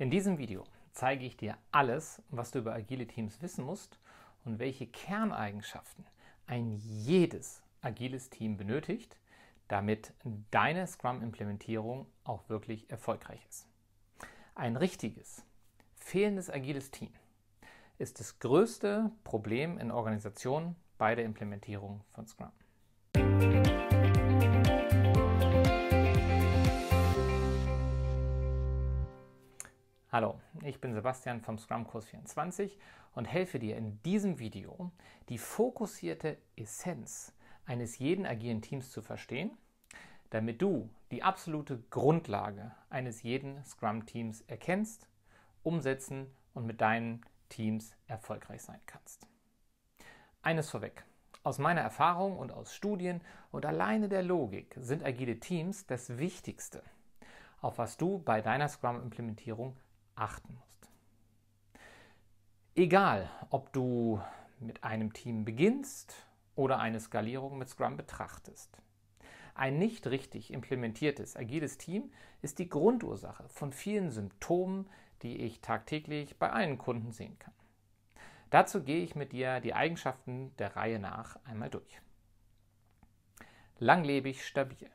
In diesem Video zeige ich dir alles, was du über agile Teams wissen musst und welche Kerneigenschaften ein jedes agiles Team benötigt, damit deine Scrum-Implementierung auch wirklich erfolgreich ist. Ein richtiges, fehlendes agiles Team ist das größte Problem in Organisationen bei der Implementierung von Scrum. Hallo, ich bin Sebastian vom Scrum Kurs 24 und helfe dir in diesem Video, die fokussierte Essenz eines jeden agilen Teams zu verstehen, damit du die absolute Grundlage eines jeden Scrum Teams erkennst, umsetzen und mit deinen Teams erfolgreich sein kannst. Eines vorweg. Aus meiner Erfahrung und aus Studien und alleine der Logik sind agile Teams das Wichtigste, auf was du bei deiner Scrum-Implementierung achten musst. Egal, ob du mit einem Team beginnst oder eine Skalierung mit Scrum betrachtest. Ein nicht richtig implementiertes agiles Team ist die Grundursache von vielen Symptomen, die ich tagtäglich bei allen Kunden sehen kann. Dazu gehe ich mit dir die Eigenschaften der Reihe nach einmal durch. Langlebig stabil.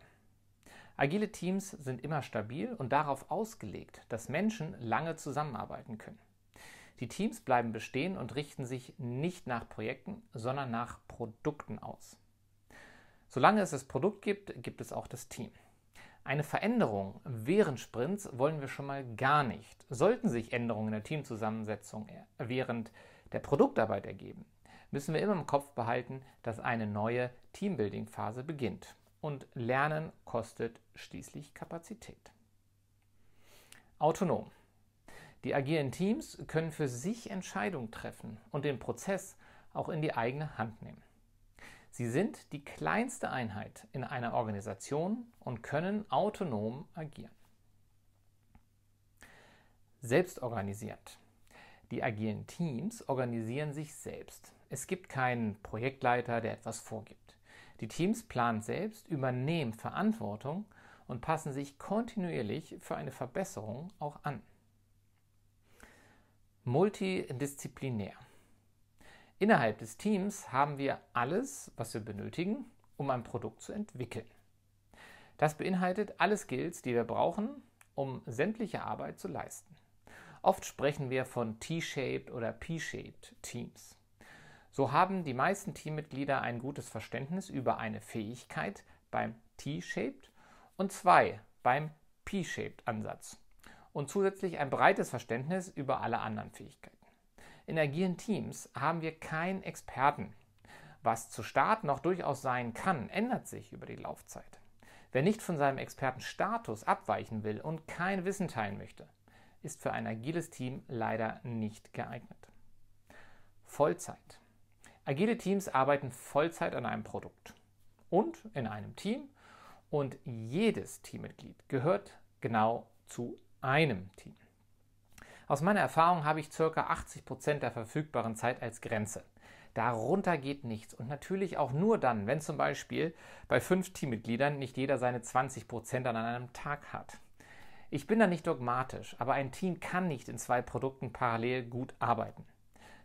Agile Teams sind immer stabil und darauf ausgelegt, dass Menschen lange zusammenarbeiten können. Die Teams bleiben bestehen und richten sich nicht nach Projekten, sondern nach Produkten aus. Solange es das Produkt gibt, gibt es auch das Team. Eine Veränderung während Sprints wollen wir schon mal gar nicht. Sollten sich Änderungen in der Teamzusammensetzung während der Produktarbeit ergeben, müssen wir immer im Kopf behalten, dass eine neue Teambuilding-Phase beginnt und Lernen kostet schließlich Kapazität. Autonom. Die agilen Teams können für sich Entscheidungen treffen und den Prozess auch in die eigene Hand nehmen. Sie sind die kleinste Einheit in einer Organisation und können autonom agieren. Selbstorganisiert. Die agilen Teams organisieren sich selbst. Es gibt keinen Projektleiter, der etwas vorgibt. Die Teams planen selbst, übernehmen Verantwortung und passen sich kontinuierlich für eine Verbesserung auch an. Multidisziplinär. Innerhalb des Teams haben wir alles, was wir benötigen, um ein Produkt zu entwickeln. Das beinhaltet alle Skills, die wir brauchen, um sämtliche Arbeit zu leisten. Oft sprechen wir von T-shaped oder P-shaped Teams. So haben die meisten Teammitglieder ein gutes Verständnis über eine Fähigkeit beim T-Shaped und zwei beim P-Shaped-Ansatz und zusätzlich ein breites Verständnis über alle anderen Fähigkeiten. In agilen Teams haben wir keinen Experten. Was zu Start noch durchaus sein kann, ändert sich über die Laufzeit. Wer nicht von seinem Expertenstatus abweichen will und kein Wissen teilen möchte, ist für ein agiles Team leider nicht geeignet. Vollzeit. Agile Teams arbeiten Vollzeit an einem Produkt und in einem Team und jedes Teammitglied gehört genau zu einem Team. Aus meiner Erfahrung habe ich ca. 80% der verfügbaren Zeit als Grenze. Darunter geht nichts und natürlich auch nur dann, wenn zum Beispiel bei fünf Teammitgliedern nicht jeder seine 20% an einem Tag hat. Ich bin da nicht dogmatisch, aber ein Team kann nicht in zwei Produkten parallel gut arbeiten.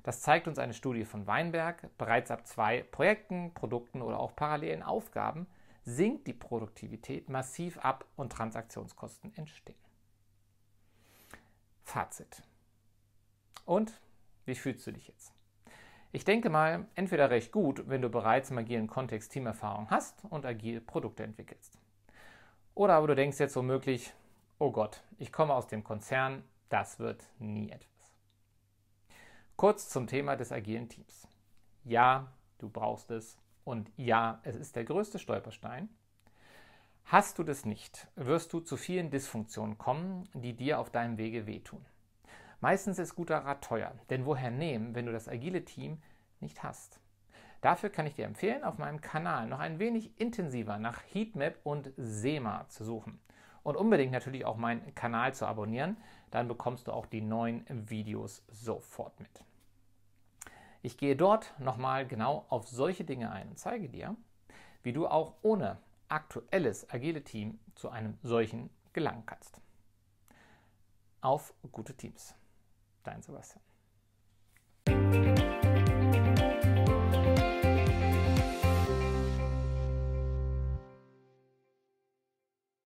Das zeigt uns eine Studie von Weinberg. Bereits ab zwei Projekten, Produkten oder auch parallelen Aufgaben sinkt die Produktivität massiv ab und Transaktionskosten entstehen. Fazit. Und wie fühlst du dich jetzt? Ich denke mal, entweder recht gut, wenn du bereits im agilen Kontext Teamerfahrung hast und agil Produkte entwickelst. Oder aber du denkst jetzt womöglich, oh Gott, ich komme aus dem Konzern, das wird nie etwas. Kurz zum Thema des agilen Teams. Ja, du brauchst es und ja, es ist der größte Stolperstein. Hast du das nicht, wirst du zu vielen Dysfunktionen kommen, die dir auf deinem Wege wehtun. Meistens ist guter Rat teuer, denn woher nehmen, wenn du das agile Team nicht hast? Dafür kann ich dir empfehlen, auf meinem Kanal noch ein wenig intensiver nach Heatmap und SEMA zu suchen und unbedingt natürlich auch meinen Kanal zu abonnieren. Dann bekommst du auch die neuen Videos sofort mit. Ich gehe dort nochmal genau auf solche Dinge ein und zeige dir, wie du auch ohne aktuelles agile Team zu einem solchen gelangen kannst. Auf gute Teams. Dein Sebastian.